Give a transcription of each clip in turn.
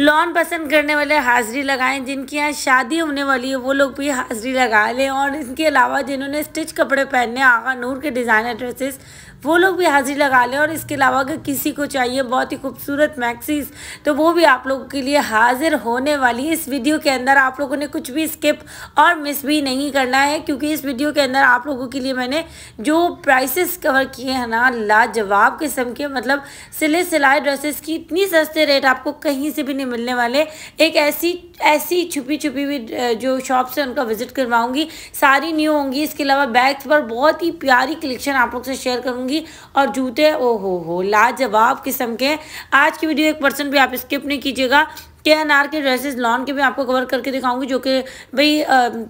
lawn पसंद करने वाले हाजिरी लगाएं जिनके यहाँ शादी होने वाली है वो लोग भी हाजिरी लगा लें और इसके अलावा जिन्होंने स्टिच कपड़े पहने आगा नूर के डिज़ाइनर ड्रेसेस वो लोग भी हाजिर लगा लें और इसके अलावा अगर किसी को चाहिए बहुत ही खूबसूरत मैक्सीज तो वो भी आप लोगों के लिए हाजिर होने वाली है इस वीडियो के अंदर आप लोगों ने कुछ भी स्किप और मिस भी नहीं करना है क्योंकि इस वीडियो के अंदर आप लोगों के लिए मैंने जो प्राइसेस कवर किए हैं ना लाजवाब किस्म के मतलब सिले सिलाई ड्रेसेस की इतनी सस्ते रेट आपको कहीं से भी नहीं मिलने वाले एक ऐसी ऐसी छुपी छुपी हुई जो शॉप्स हैं उनका विजिट करवाऊंगी सारी न्यू होंगी इसके अलावा बैग्स पर बहुत ही प्यारी कलेक्शन आप लोग से शेयर करूँगी होगी और जूते ओ हो हो लाजवाब किस्म के आज की वीडियो एक परसेंट भी आप स्किप नहीं कीजिएगा के N R K dresses lawn के भी आपको कवर करके दिखाऊंगी जो कि भाई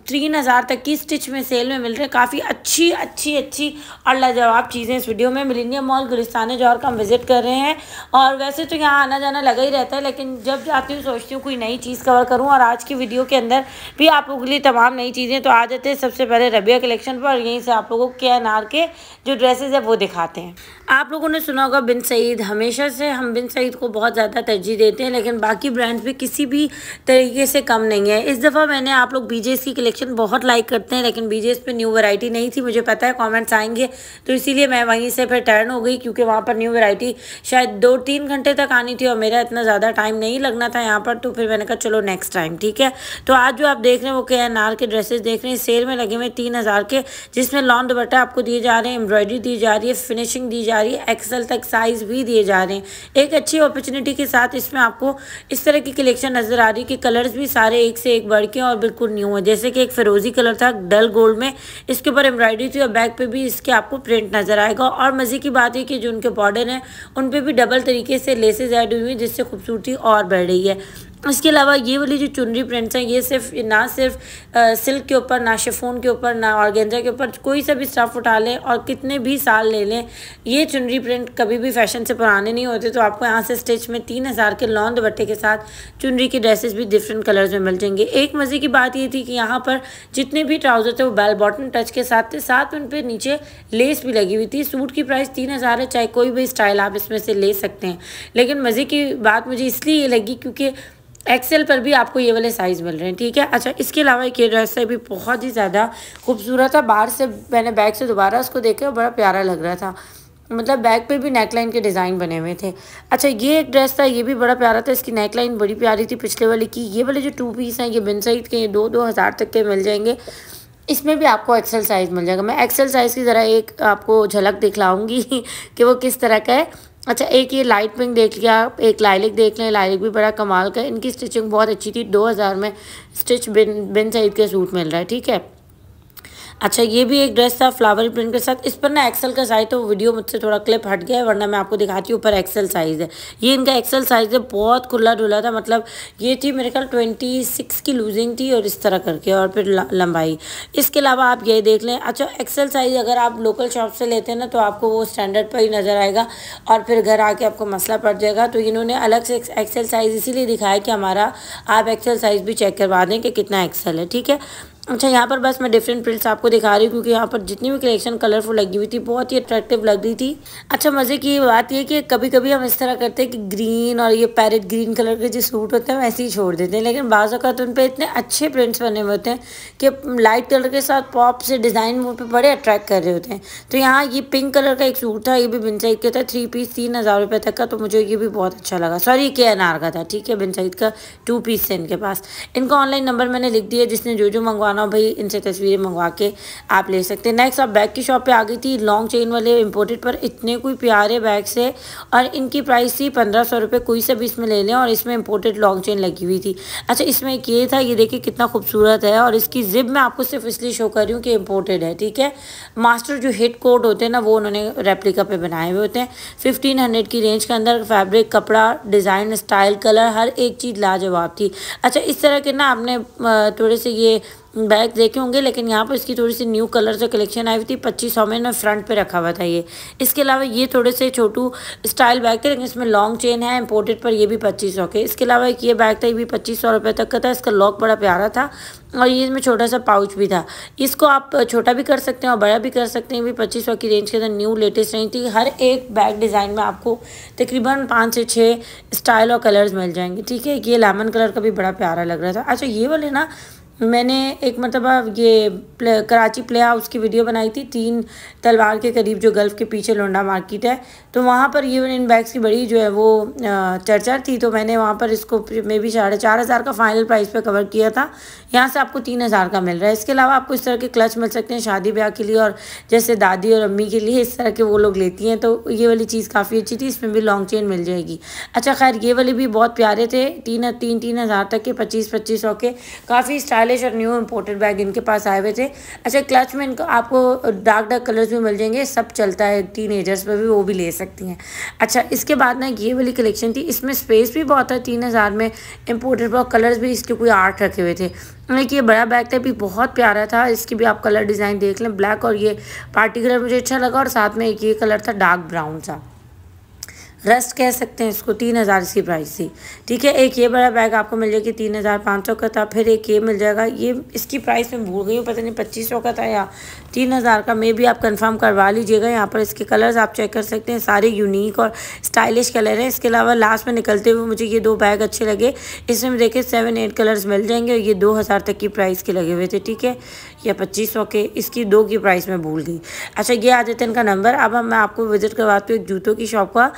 तीन हज़ार तक की स्टिच में सेल में मिल रहे हैं काफ़ी अच्छी अच्छी अच्छी और लाजवाब चीज़ें इस वीडियो में मिलेनियम मॉल गुलिस्तान जौहर का हम विज़िट कर रहे हैं और वैसे तो यहाँ आना जाना लगा ही रहता है लेकिन जब जाती हूँ सोचती हूँ कोई नई चीज़ कवर करूँ और आज की वीडियो के अंदर भी आप लोगों के लिए तमाम नई चीज़ें तो आ जाते हैं सबसे पहले रबिया कलेक्शन पर और यहीं से आप लोगों को के आर के जो ड्रेसेज है वो दिखाते हैं आप लोगों ने सुना होगा बिन सईद हमेशा से हम बिन सईद को बहुत ज़्यादा तरजीह देते हैं लेकिन बाकी ब्रांड भी किसी भी तरीके से कम नहीं है इस दफ़ा मैंने आप लोग बीजेस की कलेक्शन बहुत लाइक करते हैं लेकिन बीजेस पे न्यू वैरायटी नहीं थी मुझे पता है कमेंट्स आएंगे तो इसीलिए मैं वहीं से फिर टर्न हो गई क्योंकि वहाँ पर न्यू वैरायटी शायद दो तीन घंटे तक आनी थी और मेरा इतना ज़्यादा टाइम नहीं लगना था यहाँ पर तो फिर मैंने कहा चलो नेक्स्ट टाइम ठीक है तो आज जो आप देख रहे हैं वो के एन आर के ड्रेसेस देख रहे हैं सेल में लगे हुए तीन हज़ार के जिसमें लॉन्ग दुबट्टा आपको दिए जा रहे हैं एम्ब्रॉयडरी दी जा रही है फिनिशिंग दी जा रही है एक्सल तक साइज़ भी दिए जा रहे हैं एक अच्छी अपॉर्चुनिटी के साथ इसमें आपको इस तरह की की कलेक्शन नज़र आ रही है कि कलर्स भी सारे एक से एक बढ़ के और बिल्कुल न्यू है जैसे कि एक फिरोजी कलर था डल गोल्ड में इसके ऊपर एम्ब्रॉयडरी थी और बैक पे भी इसके आपको प्रिंट नज़र आएगा और मज़े की बात है कि जो उनके बॉर्डर हैं उन पर भी डबल तरीके से लेसेज ऐड हुई हुई जिससे खूबसूरती और बढ़ रही है इसके अलावा ये वाली जो चुनरी प्रिंट्स हैं ये सिर्फ ना सिर्फ सिल्क के ऊपर ना शेफोन के ऊपर ना ऑर्गेंजा के ऊपर कोई सा भी स्टफ़ उठा लें और कितने भी साल ले लें ये चुनरी प्रिंट कभी भी फैशन से पुराने नहीं होते तो आपको यहाँ से स्टिच में तीन हज़ार के लॉन्द बट्टे के साथ चुनरी की ड्रेसेस भी डिफरेंट कलर्स में मिल जाएंगे एक मज़े की बात ये थी कि यहाँ पर जितने भी ट्राउज़र थे वो बेल बॉटन टच के साथ थे साथ उन पर नीचे लेस भी लगी हुई थी सूट की प्राइस तीन हज़ार है चाहे कोई भी स्टाइल आप इसमें से ले सकते हैं लेकिन मज़े की बात मुझे इसलिए ये लगी क्योंकि एक्सेल पर भी आपको ये वाले साइज़ मिल रहे हैं ठीक है अच्छा इसके अलावा एक ये ड्रेस है भी बहुत ही ज़्यादा खूबसूरत है बाहर से मैंने बैग से दोबारा उसको देखा बड़ा प्यारा लग रहा था मतलब बैग पे भी नेकलाइन के डिज़ाइन बने हुए थे अच्छा ये एक ड्रेस था ये भी बड़ा प्यारा था इसकी नेकलाइन बड़ी प्यारी थी पिछले वाले की ये वाले जो टू पीस हैं ये बिन सहीद के ये दो दो हज़ार तक के मिल जाएंगे इसमें भी आपको एक्सेल साइज़ मिल जाएगा मैं एक्सेल साइज़ की ज़रा एक आपको झलक दिखलाऊंगी कि वो किस तरह का है अच्छा एक ये लाइट पिंक देख लिया आप एक लाइलिक देख लें लाइलिक भी बड़ा कमाल का इनकी स्टिचिंग बहुत अच्छी थी दो हज़ार में स्टिच बिन बिन सईद के सूट मिल रहा है ठीक है अच्छा ये भी एक ड्रेस था फ्लावर प्रिंट के साथ इस पर ना एक्सेल का साइज़ तो वीडियो मुझसे थोड़ा क्लिप हट गया है वरना मैं आपको दिखाती हूँ ऊपर एक्सेल साइज़ है ये इनका एक्सेल साइज़ है बहुत खुला डुला था मतलब ये थी मेरे ख्याल ट्वेंटी सिक्स की लूजिंग थी और इस तरह करके और फिर लंबाई इसके अलावा आप ये देख लें अच्छा एक्सेल साइज़ अगर आप लोकल शॉप से लेते हैं ना तो आपको वो स्टैंडर्ड पर ही नज़र आएगा और फिर घर आके आपको मसला पड़ जाएगा तो इन्होंने अलग से एक्सेल साइज़ इसीलिए दिखाया कि हमारा आप एक्सेल साइज़ भी चेक करवा दें कि कितना एक्सेल है ठीक है अच्छा यहाँ पर बस मैं डिफरेंट प्रिंट्स आपको दिखा रही हूँ क्योंकि यहाँ पर जितनी भी कलेक्शन कलरफुल लगी हुई थी बहुत ही अट्रैक्टिव लग रही थी अच्छा मज़े की बात यह कि कभी कभी हम इस तरह करते हैं कि ग्रीन और ये पैरेट ग्रीन कलर के जो सूट होते हैं वैसे ही छोड़ देते हैं लेकिन बाज़ अवत उन पर इतने अच्छे प्रिंट्स बने हुए होते हैं कि लाइट कलर के साथ पॉप से डिज़ाइन वो पे बड़े अट्रैक्ट कर रहे होते हैं तो यहाँ ये पिंक कलर का एक सूट था ये भी बिन सईद का था थ्री पीस तीन हज़ार रुपये तक का तो मुझे ये भी बहुत अच्छा लगा सॉरी के अनार का था ठीक है बिन सईद का टू पीस थे इनके पास इनका ऑनलाइन नंबर मैंने लिख दिया जिसने जो जो मंगवा मानव भाई इनसे तस्वीरें मंगवा के आप ले सकते हैं नेक्स्ट आप बैग की शॉप पे आ गई थी लॉन्ग चेन वाले इम्पोर्टेड पर इतने कोई प्यारे बैग से और इनकी प्राइस थी पंद्रह सौ रुपये कोई से भी इसमें ले लें और इसमें इम्पोर्टेड लॉन्ग चेन लगी हुई थी अच्छा इसमें एक ये था ये देखिए कितना खूबसूरत है और इसकी जिप मैं आपको सिर्फ इसलिए शो कर रही हूँ कि इम्पोर्टेड है ठीक है मास्टर जो हिट कोट होते हैं ना वो उन्होंने रेप्लिका पे बनाए हुए होते हैं फिफ्टीन हंड्रेड की रेंज के अंदर फैब्रिक कपड़ा डिज़ाइन स्टाइल कलर हर एक चीज़ लाजवाब थी अच्छा इस तरह के ना आपने थोड़े से ये बैग देखे होंगे लेकिन यहाँ पर इसकी थोड़ी सी न्यू कलर से कलेक्शन आई हुई थी पच्चीस सौ में फ्रंट पे रखा हुआ था ये इसके अलावा ये थोड़े से छोटू स्टाइल बैग थे लेकिन इसमें लॉन्ग चेन है इंपोर्टेड पर ये भी पच्चीस सौ के इसके अलावा एक ये बैग था ये भी पच्चीस सौ रुपये तक का था इसका लॉक बड़ा प्यारा था और ये इसमें छोटा सा पाउच भी था इसको आप छोटा भी कर सकते हैं और बड़ा भी कर सकते हैं भी पच्चीस सौ की रेंज के अंदर न्यू लेटेस्ट रेंज थी हर एक बैग डिज़ाइन में आपको तकरीबन पाँच से छः स्टाइल और कलर्स मिल जाएंगे ठीक है ये लेमन कलर का भी बड़ा प्यारा लग रहा था अच्छा ये वाले ना मैंने एक मरतबा ये प्ले, कराची प्ले हाउस की वीडियो बनाई थी तीन तलवार के करीब जो गल्फ़ के पीछे लोंडा मार्केट है तो वहाँ पर ये इन बैग्स की बड़ी जो है वो चर्चा थी तो मैंने वहाँ पर इसको मे भी साढ़े चार हज़ार का फाइनल प्राइस पर कवर किया था यहाँ से आपको तीन हज़ार का मिल रहा है इसके अलावा आपको इस तरह के क्लच मिल सकते हैं शादी ब्याह के लिए और जैसे दादी और अम्मी के लिए इस तरह के वो लोग लेती हैं तो ये वाली चीज़ काफ़ी अच्छी थी इसमें भी लॉन्ग चेन मिल जाएगी अच्छा खैर ये वाले भी बहुत प्यारे थे तीन तीन तीन हज़ार तक के पच्चीस पच्चीस सौ के काफ़ी स्टाइल स्टाइलिश और न्यू इम्पोर्टेड बैग इनके पास आए हुए थे अच्छा क्लच में इनको आपको डार्क डार्क कलर्स भी मिल जाएंगे सब चलता है एजर्स पर भी वो भी ले सकती हैं अच्छा इसके बाद ना ये वाली कलेक्शन थी इसमें स्पेस भी बहुत है तीन हज़ार में इम्पोर्टेड पर कलर्स भी इसके कोई आठ रखे हुए थे एक मतलब ये बड़ा बैग था भी बहुत प्यारा था इसकी भी आप कलर डिज़ाइन देख लें ब्लैक और ये पार्टी कलर मुझे अच्छा लगा और साथ में एक ये कलर था डार्क ब्राउन सा रेस्ट कह सकते हैं इसको तीन हज़ार इसकी प्राइस थी ठीक है एक ये बड़ा बैग आपको मिल जाएगी तीन हज़ार पाँच सौ का था फिर एक ये मिल जाएगा ये इसकी प्राइस मैं भूल गई हूँ पता नहीं पच्चीस सौ का था या तीन हज़ार का मे भी आप कंफर्म करवा लीजिएगा यहाँ पर इसके कलर्स आप चेक कर सकते हैं सारे यूनिक और स्टाइलिश कलर हैं इसके अलावा लास्ट में निकलते हुए मुझे ये दो बैग अच्छे लगे इसमें देखिए सेवन एट कलर्स मिल जाएंगे और ये दो हज़ार तक की प्राइस के लगे हुए थे ठीक है या पच्चीस सौ के इसकी दो की प्राइस में भूल गई अच्छा ये आ जाते हैं इनका नंबर अब मैं आपको विज़िट करवाती हूँ एक जूतों की शॉप का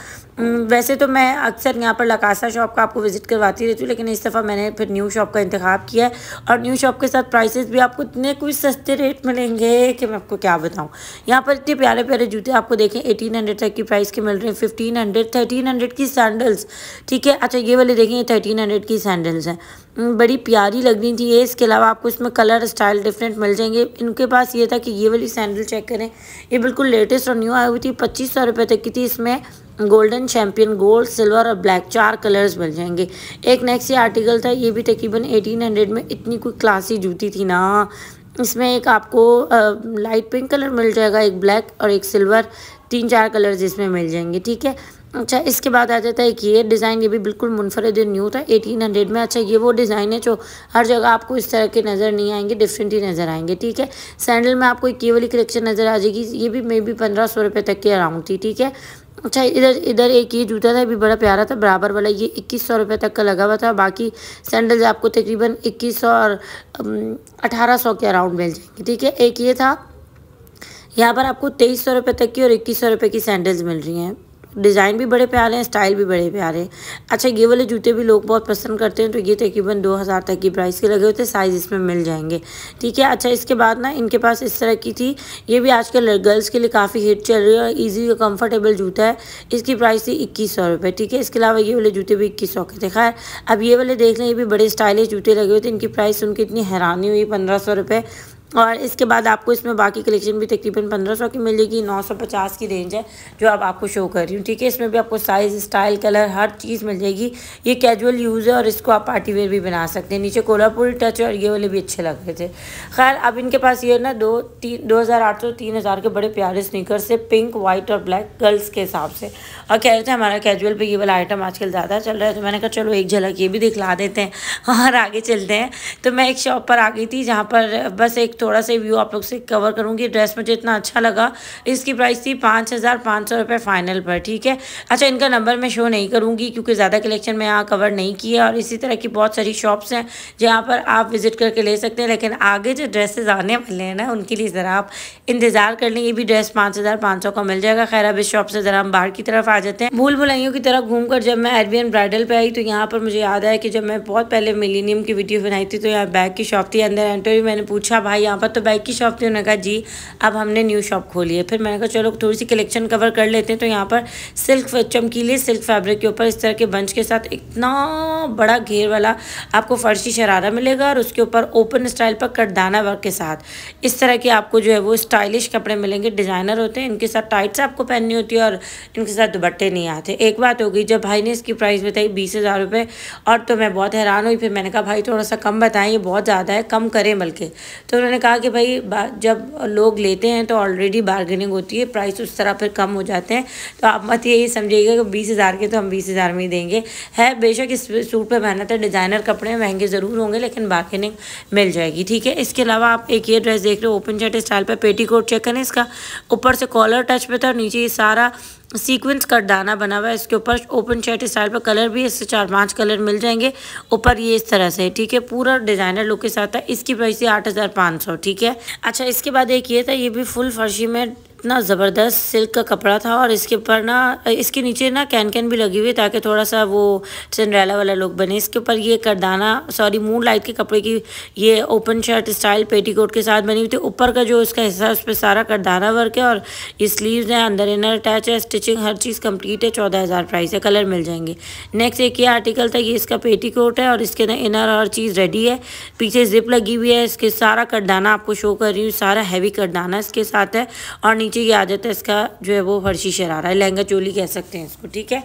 वैसे तो मैं अक्सर यहाँ पर लकासा शॉप का आपको विज़िट करवाती रहती हूँ लेकिन इस दफ़ा मैंने फिर न्यू शॉप का इंतखब किया है और न्यू शॉप के साथ प्राइसेस भी आपको इतने कुछ सस्ते रेट मिलेंगे कि मैं आपको क्या बताऊँ यहाँ पर इतने प्यारे प्यारे जूते आपको देखें एटीन हंड्रेड तक की प्राइस के मिल रहे हैं फिफ्टीन हंड्रेड थर्टीन हंड्रेड की सैंडल्स ठीक है अच्छा ये वाले देखें ये थर्टीन हंड्रेड की सैंडल्स हैं बड़ी प्यारी लगनी ये इसके अलावा आपको इसमें कलर स्टाइल डिफरेंट मिल जाएंगे इनके पास ये था कि ये वाली सैंडल चेक करें ये बिल्कुल लेटेस्ट और न्यू आई हुई थी पच्चीस सौ रुपये तक की थी इसमें गोल्डन चैम्पियन गोल्ड सिल्वर और ब्लैक चार कलर्स मिल जाएंगे एक नेक्स्ट ये आर्टिकल था ये भी तकरीबन एटीन हंड्रेड में इतनी कोई क्लासी जूती थी ना इसमें एक आपको लाइट पिंक कलर मिल जाएगा एक ब्लैक और एक सिल्वर तीन चार कलर्स इसमें मिल जाएंगे ठीक है अच्छा इसके बाद आ जाता है कि ये डिज़ाइन ये भी बिल्कुल मुनफरद न्यू था एटीन हंड्रेड में अच्छा ये वो डिज़ाइन है जो हर जगह आपको इस तरह के नज़र नहीं आएंगे डिफरेंट ही नज़र आएंगे ठीक है सैंडल में आपको एक ये वाली कलेक्शन नज़र आ जाएगी ये भी मे बी पंद्रह सौ रुपये तक के अराउंड थी ठीक है अच्छा इधर इधर एक ये जूता था भी बड़ा प्यारा था बराबर वाला ये इक्कीस सौ रुपये तक का लगा हुआ था बाकी सैंडल्स आपको तकरीबन इक्कीस सौ और अठारह सौ के अराउंड मिल जाएंगे ठीक है एक ये था यहाँ पर आपको तेईस सौ रुपये तक की और इक्कीस सौ रुपये की सैंडल्स मिल रही हैं डिज़ाइन भी बड़े प्यारे हैं स्टाइल भी बड़े प्यारे हैं अच्छा ये वाले जूते भी लोग बहुत पसंद करते हैं तो ये तकरीबन दो हज़ार तक की प्राइस के लगे होते साइज़ इसमें मिल जाएंगे ठीक है अच्छा इसके बाद ना इनके पास इस तरह की थी ये भी आजकल गर्ल्स के लिए काफ़ी हिट चल रही है और ईजी और कम्फर्टेबल जूता है इसकी प्राइस थी इक्कीस सौ रुपये ठीक है इसके अलावा ये वाले जूते भी इक्कीस सौ के थे खैर अब ये वाले देख लें ये भी बड़े स्टाइलिश जूते लगे हुए थे इनकी प्राइस उनकी इतनी हैरानी हुई पंद्रह सौ रुपये और इसके बाद आपको इसमें बाकी कलेक्शन भी तकरीबन पंद्रह सौ की मिलेगी नौ सौ पचास की रेंज है जो अब आपको शो कर रही हूँ ठीक है इसमें भी आपको साइज़ स्टाइल कलर हर चीज़ मिल जाएगी ये कैजुअल यूज़ है और इसको आप पार्टी वेयर भी बना सकते हैं नीचे कोलापुर टच और ये वाले भी अच्छे लग रहे थे खैर अब इनके पास ये ना दो तीन दो हज़ार आठ सौ तीन हज़ार के बड़े प्यारे स्निकर्स से पिंक वाइट और ब्लैक गर्ल्स के हिसाब से और कह रहे थे हमारा कैजुअल पर ये वाला आइटम आजकल ज़्यादा चल रहा है तो मैंने कहा चलो एक झलक ये भी दिखला देते हैं और आगे चलते हैं तो मैं एक शॉप पर आ गई थी जहाँ पर बस एक थोड़ा सा व्यू आप लोग से कवर करूँगी ड्रेस मुझे इतना अच्छा लगा इसकी प्राइस थी पाँच हज़ार पाँच सौ रुपये फाइनल पर ठीक है अच्छा इनका नंबर मैं शो नहीं करूँगी क्योंकि ज़्यादा कलेक्शन मैं यहाँ कवर नहीं किया और इसी तरह की बहुत सारी शॉप्स हैं जहाँ पर आप विज़िट करके ले सकते हैं लेकिन आगे जो ड्रेसेज आने वाले हैं ना उनके लिए ज़रा आप इंतज़ार कर लें ये भी ड्रेस पाँच हज़ार पाँच सौ का मिल जाएगा खैर अब इस शॉप से ज़रा हम बाहर की तरफ आ जाते हैं भूल भुलाइयों की तरफ घूम कर जब मैं एरबियन ब्राइडल पर आई तो यहाँ पर मुझे याद आया कि जब मैं बहुत पहले मिलीनियम की वीडियो बनाई थी तो यहाँ बैग की शॉप थी अंदर एंटर मैंने पूछा भाई यहाँ पर तो बाइक की शॉप थी उन्होंने कहा जी अब हमने न्यू शॉप खोली है फिर मैंने कहा चलो थोड़ी सी कलेक्शन कवर कर लेते हैं तो यहाँ पर सिल्क चमकीले सिल्क फैब्रिक के ऊपर इस तरह के बंच के साथ इतना बड़ा घेर वाला आपको फर्शी शरारा मिलेगा और उसके ऊपर ओपन स्टाइल पर कटदाना वर्क के साथ इस तरह के आपको जो है वो स्टाइलिश कपड़े मिलेंगे डिज़ाइनर होते हैं इनके साथ टाइट्स आपको पहननी होती है और इनके साथ दुपट्टे नहीं आते एक बात हो गई जब भाई ने इसकी प्राइस बताई बीस हज़ार रुपये और तो मैं बहुत हैरान हुई फिर मैंने कहा भाई थोड़ा सा कम बताएं ये बहुत ज़्यादा है कम करें बल्कि तो उन्होंने कहा कि भाई जब लोग लेते हैं तो ऑलरेडी बार्गेनिंग होती है प्राइस उस तरह फिर कम हो जाते हैं तो आप मत यही समझिएगा कि बीस हज़ार के तो हम बीस हज़ार में ही देंगे है बेशक इस सूट पर मेहनत है डिज़ाइनर कपड़े महंगे ज़रूर होंगे लेकिन बार्गेनिंग मिल जाएगी ठीक है इसके अलावा आप एक ये ड्रेस देख रहे हो ओपन शर्ट स्टाइल पर पेटी चेक करें इसका ऊपर से कॉलर टच पर था नीचे ये सारा सीक्वेंस का दाना बना हुआ है इसके ऊपर ओपन शर्ट स्टाइल पर कलर भी इससे चार पांच कलर मिल जाएंगे ऊपर ये इस तरह से ठीक है पूरा डिजाइनर लुक के साथ है इसकी प्राइस है आठ ठीक है अच्छा इसके बाद एक ये था ये भी फुल फर्शी में इतना ज़बरदस्त सिल्क का कपड़ा था और इसके ऊपर ना इसके नीचे ना कैन कैन भी लगी हुई ताकि थोड़ा सा वो चंद्रैला वाला लुक बने इसके ऊपर ये करदाना सॉरी मून लाइट के कपड़े की ये ओपन शर्ट स्टाइल पेटीकोट के साथ बनी हुई थी ऊपर का जो इसका हिस्सा उस पर सारा करदाना वर्क है और ये स्लीवस हैं अंदर इनर अटैच है स्टिचिंग हर चीज़ कम्प्लीट है चौदह हज़ार प्राइस है कलर मिल जाएंगे नेक्स्ट एक ये आर्टिकल था ये इसका पेटी है और इसके अंदर इनर हर चीज़ रेडी है पीछे जिप लगी हुई है इसके सारा करदाना आपको शो कर रही हूँ सारा हैवी करदाना इसके साथ है और नीचे नीचे ये आ जाता है इसका जो है वो फर्शी शरारा है लहंगा चोली कह सकते हैं इसको ठीक है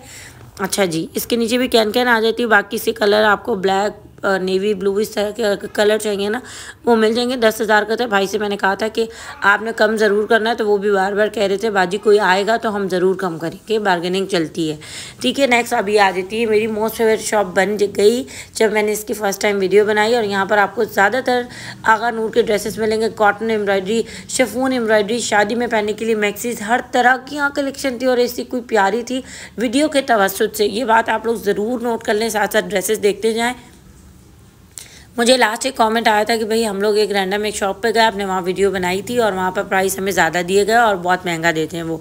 अच्छा जी इसके नीचे भी कैन कैन आ जाती है बाकी से कलर आपको ब्लैक नेवी ब्लू इस तरह के कलर चाहिए ना वो मिल जाएंगे दस हज़ार का था भाई से मैंने कहा था कि आपने कम ज़रूर करना है तो वो भी बार बार कह रहे थे बाजी कोई आएगा तो हम ज़रूर कम करेंगे बार्गेनिंग चलती है ठीक है नेक्स्ट अभी आ जाती है मेरी मोस्ट फेवरेट शॉप बन गई जब मैंने इसकी फ़र्स्ट टाइम वीडियो बनाई और यहाँ पर आपको ज़्यादातर आगा नूर के ड्रेसेस मिलेंगे कॉटन एम्ब्रॉयडरी शेफून एम्ब्रॉयडरी शादी में पहनने के लिए मैक्सीज हर तरह की यहाँ कलेक्शन थी और ऐसी कोई प्यारी थी वीडियो के तवसत से ये बात आप लोग ज़रूर नोट कर लें साथ साथ ड्रेसेस देखते जाएँ मुझे लास्ट एक कमेंट आया था कि भाई हम लोग एक रैंडम एक शॉप पे गए आपने वहाँ वीडियो बनाई थी और वहाँ पर प्राइस हमें ज़्यादा दिए गए और बहुत महंगा देते हैं वो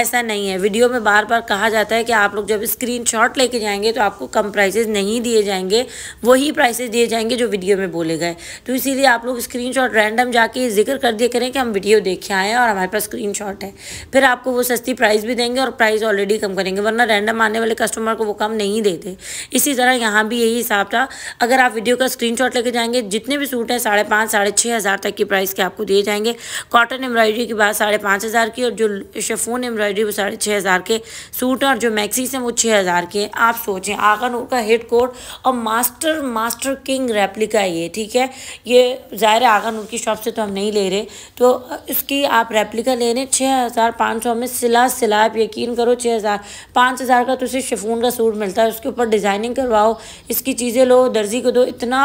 ऐसा नहीं है वीडियो में बार बार कहा जाता है कि आप लोग जब स्क्रीन शॉट लेके जाएंगे तो आपको कम प्राइसेस नहीं दिए जाएंगे वही प्राइसेज दिए जाएंगे जो वीडियो में बोले गए तो इसीलिए आप लोग स्क्रीन रैंडम जाके जिक्र कर दिया करें कि हम वीडियो देखे आए हैं और हमारे पास स्क्रीन है फिर आपको वो सस्ती प्राइस भी देंगे और प्राइस ऑलरेडी कम करेंगे वरना रैंडम आने वाले कस्टमर को वो कम नहीं देते इसी तरह यहाँ भी यही हिसाब था अगर आप वीडियो का स्क्रीन शॉर्ट लेके जाएंगे जितने भी सूट हैं साढ़े पाँच साढ़े छः हज़ार तक की प्राइस के आपको दिए जाएंगे कॉटन एम्ब्रॉयडरी की बात साढ़े पाँच हज़ार की और जो शेफोन एम्ब्रॉयडरी वो साढ़े छः हज़ार के सूट हैं और जो मैक्सीस हैं वो छः हज़ार के आप सोचें आगा नूर का हेड कोट और मास्टर मास्टर किंग रेप्लिका ये ठीक है ये ज़ाहिर आगा नूर की शॉप से तो हम नहीं ले रहे तो इसकी आप रेप्लिका ले रहे छः हज़ार पाँच सौ में सिला सिला आप यकीन करो छः हज़ार पाँच हज़ार का तो सिर्फ शेफून का सूट मिलता है उसके ऊपर डिज़ाइनिंग करवाओ इसकी चीज़ें लो दर्जी को दो इतना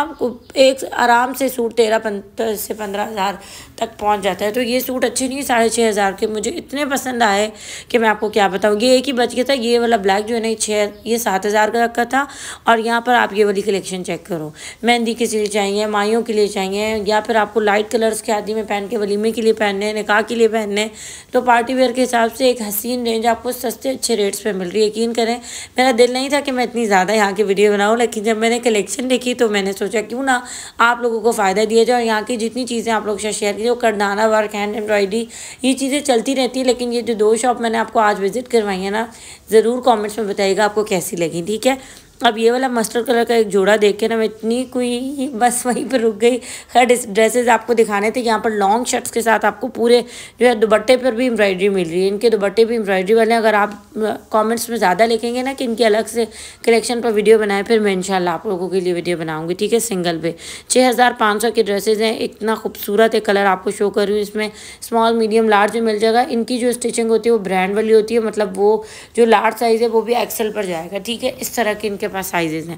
एक आराम से सूट तेरह पंद्रह से पंद्रह हज़ार तक पहुंच जाता है तो ये सूट अच्छे नहीं है साढ़े छः हज़ार के मुझे इतने पसंद आए कि मैं आपको क्या बताऊँ ये एक ही बच गया था ये वाला ब्लैक जो है ना छः ये सात हज़ार का रखा था और यहाँ पर आप ये वाली कलेक्शन चेक करो मेहंदी के लिए चाहिए माइयों के लिए चाहिए या फिर आपको लाइट कलर्स के आदि में पहन के वलीमे के लिए पहनने निकाह के लिए पहनने तो पार्टी वेयर के हिसाब से एक हसीन रेंज आपको सस्ते अच्छे रेट्स पर मिल रही है यकीन करें मेरा दिल नहीं था कि मैं इतनी ज़्यादा यहाँ की वीडियो बनाऊँ लेकिन जब मैंने कलेक्शन देखी तो मैंने सोचा क्यों ना आप लोगों को फ़ायदा दिया जाए और यहाँ की जितनी चीज़ें आप लोग शेयर कीजिए वो करदाना वर्क हैंड एम्ब्रॉयडरी ये चीज़ें चलती रहती हैं लेकिन ये जो दो शॉप मैंने आपको आज विज़िट करवाई है ना ज़रूर कॉमेंट्स में बताइएगा आपको कैसी लगी ठीक है अब ये वाला मस्टर्ड कलर का एक जोड़ा देख के ना मैं इतनी कोई बस वहीं पर रुक गई हर ड्रेसेस आपको दिखाने थे यहाँ पर लॉन्ग शर्ट्स के साथ आपको पूरे जो है दुपट्टे पर भी एम्ब्रॉयडरी मिल रही है इनके दुबट्टे भी एम्ब्रॉयडरी वाले हैं अगर आप कमेंट्स में ज़्यादा लिखेंगे ना कि इनके अलग से कलेक्शन पर वीडियो बनाए फिर मैं इनशाला आप लोगों के लिए वीडियो बनाऊँगी ठीक है सिंगल पे छः हज़ार पाँच सौ के ड्रेसेज हैं इतना खूबसूरत है कलर आपको शो कर रही हूँ इसमें स्मॉल मीडियम लार्ज मिल जाएगा इनकी जो स्टिचिंग होती है वो ब्रांड वाली होती है मतलब वो जो लार्ज साइज़ है वो भी एक्सल पर जाएगा ठीक है इस तरह के इनके सबके पास साइजेस हैं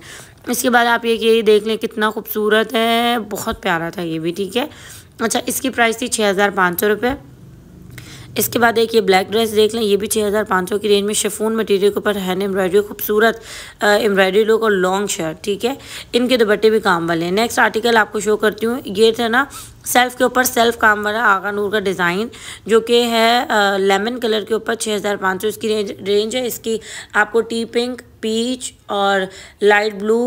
इसके बाद आप ये ये देख लें कितना खूबसूरत है बहुत प्यारा था ये भी ठीक है अच्छा इसकी प्राइस थी छः हज़ार पाँच सौ इसके बाद एक ये ब्लैक ड्रेस देख लें ये भी 6500 की रेंज में शेफून मटेरियल के ऊपर हैंड एम्ब्रॉयडरी खूबसूरत एम्ब्रॉयडरी लुक और लॉन्ग शर्ट ठीक है इनके दुपट्टे भी काम वाले हैं नेक्स्ट आर्टिकल आपको शो करती हूँ ये थे ना सेल्फ के ऊपर सेल्फ काम वाला आगा नूर का डिज़ाइन जो कि है लेमन कलर के ऊपर छः हज़ार पाँच सौ इसकी रेंज रेंज है इसकी आपको टी पिंक पीच और लाइट ब्लू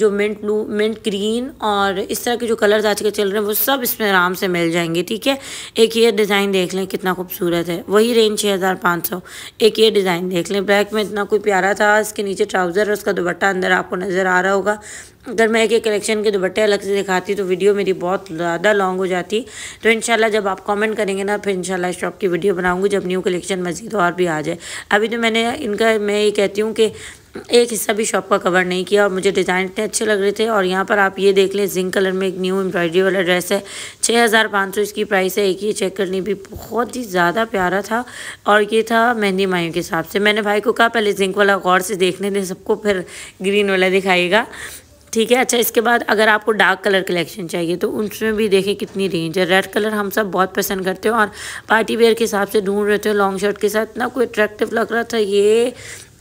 जो मिंट ब्लू मिंट ग्रीन और इस तरह के जो कलर्स आजकल चल रहे हैं वो सब इसमें आराम से मिल जाएंगे ठीक है एक ये डिज़ाइन देख लें कितना खूबसूरत है वही रेंज छः हज़ार पाँच सौ एक ये डिज़ाइन देख लें ब्लैक में इतना कोई प्यारा था इसके नीचे ट्राउज़र और उसका दुपट्टा अंदर आपको नज़र आ रहा होगा अगर मैं एक एक कलेक्शन के दुपट्टे अलग से दिखाती तो वीडियो मेरी बहुत ज़्यादा लॉन्ग हो जाती तो इंशाल्लाह जब आप कमेंट करेंगे ना फिर इंशाल्लाह शॉप की वीडियो बनाऊंगी जब न्यू कलेक्शन मज़ीद और भी आ जाए अभी तो मैंने इनका मैं ये कहती हूँ कि एक हिस्सा भी शॉप का कवर नहीं किया और मुझे डिज़ाइन इतने अच्छे लग रहे थे और यहाँ पर आप ये देख लें जिंक कलर में एक न्यू एम्ब्रॉयडरी वाला ड्रेस है छः हज़ार पाँच सौ इसकी प्राइस है एक ये चेक करनी भी बहुत ही ज़्यादा प्यारा था और ये था मेहंदी माइयों के हिसाब से मैंने भाई को कहा पहले जिंक वाला गौर से देखने दें सबको फिर ग्रीन वाला दिखाएगा ठीक है अच्छा इसके बाद अगर आपको डार्क कलर कलेक्शन चाहिए तो उसमें भी देखें कितनी रेंज है रेड कलर हम सब बहुत पसंद करते हो और पार्टी वेयर के हिसाब से ढूंढ रहे थे लॉन्ग शर्ट के साथ ना कोई अट्रैक्टिव लग रहा था ये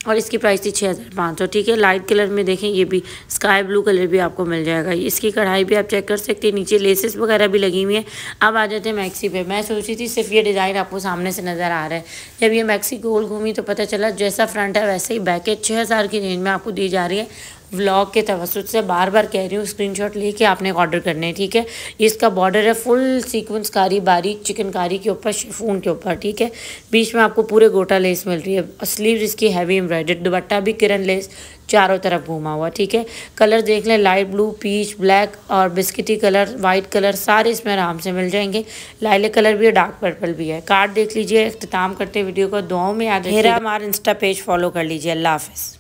और इसकी प्राइस थी छः हज़ार पाँच सौ ठीक है लाइट कलर में देखें ये भी स्काई ब्लू कलर भी आपको मिल जाएगा इसकी कढ़ाई भी आप चेक कर सकते हैं नीचे लेसेस वगैरह भी लगी हुई हैं अब आ जाते हैं मैक्सी पे मैं सोची थी सिर्फ ये डिज़ाइन आपको सामने से नज़र आ रहा है जब ये मैक्सी गोल घूमी तो पता चला जैसा फ्रंट है वैसे ही बैक है छः हज़ार की रेंज में आपको दी जा रही है व्लॉग के तवसत से बार बार कह रही हूँ स्क्रीन शॉट लेके आपने ऑर्डर करने हैं ठीक है इसका बॉर्डर है फुल सीक्वेंस कारी बारीक चिकनकारी के ऊपर शिफून के ऊपर ठीक है बीच में आपको पूरे गोटा लेस मिल रही है स्लीव इसकी हैवी एम्ब्रॉयडर्ड दुपट्टा भी किरण लेस चारों तरफ घूमा हुआ ठीक है कलर देख लें लाइट ब्लू पीच ब्लैक और बिस्किटी कलर वाइट कलर सारे इसमें आराम से मिल जाएंगे लाइले कलर भी है डार्क पर्पल भी है कार्ड देख लीजिए अख्ताम करते वीडियो को दुआओं में याद मेरा हमारा इंस्टा पेज फॉलो कर लीजिए अल्लाह हाफिज़